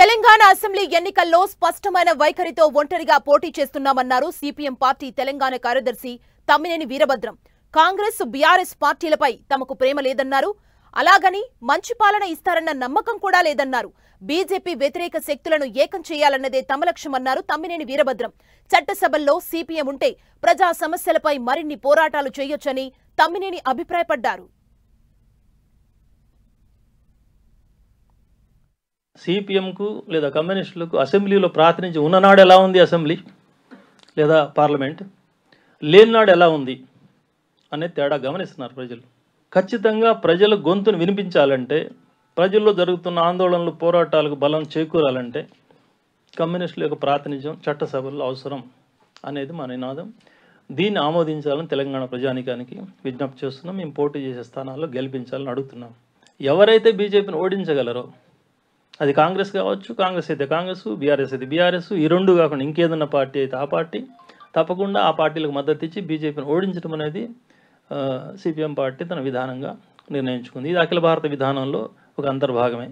Telangana assembly ఎన్నికల్లో స్పష్టమైన వైఖరితో ఒంటరిగా పోటీ చేస్తున్నామన్నారు సిపిఎం పార్టీ తెలంగాణ కార్యదర్శి తమ్మినేని వీరభద్రం కాంగ్రెస్ బీఆర్ఎస్ పార్టీలపై తమకు ప్రేమ లేదన్నారు అలాగని మంచి పాలన ఇస్తారన్న నమ్మకం కూడా లేదన్నారు బీజేపీ వ్యతిరేక శక్తులను ఏకం చేయాలన్నదే తమ లక్ష్యమన్నారు తమ్మినేని వీరభద్రం చట్టసభల్లో సిపిఎం ఉంటే ప్రజా సమస్యలపై మరిన్ని పోరాటాలు చేయొచ్చని తమ్మినేని అభిప్రాయపడ్డారు సిపిఎంకు లేదా కమ్యూనిస్టులకు అసెంబ్లీలో ప్రాతినిధ్యం ఉన్ననాడు ఎలా ఉంది అసెంబ్లీ లేదా పార్లమెంట్ లేనినాడు ఎలా ఉంది అనే తేడా గమనిస్తున్నారు ప్రజలు ఖచ్చితంగా ప్రజల గొంతును వినిపించాలంటే ప్రజల్లో జరుగుతున్న ఆందోళనలు పోరాటాలకు బలం చేకూరాలంటే కమ్యూనిస్టుల యొక్క ప్రాతినిధ్యం చట్టసభల్లో అవసరం అనేది మా నినాదం దీన్ని ఆమోదించాలని తెలంగాణ ప్రజానికానికి విజ్ఞప్తి చేస్తున్నాం మేము పోటీ చేసే స్థానాల్లో గెలిపించాలని అడుగుతున్నాం ఎవరైతే బీజేపీని ఓడించగలరో అది కాంగ్రెస్ కావచ్చు కాంగ్రెస్ అయితే కాంగ్రెస్ బీఆర్ఎస్ అయితే బీఆర్ఎస్ ఈ రెండు కాకుండా ఇంకేదన్న పార్టీ అయితే ఆ పార్టీ తప్పకుండా ఆ పార్టీలకు మద్దతు ఇచ్చి బీజేపీని ఓడించడం అనేది సిపిఎం పార్టీ తన విధానంగా నిర్ణయించుకుంది ఇది అఖిల భారత విధానంలో ఒక అంతర్భాగమే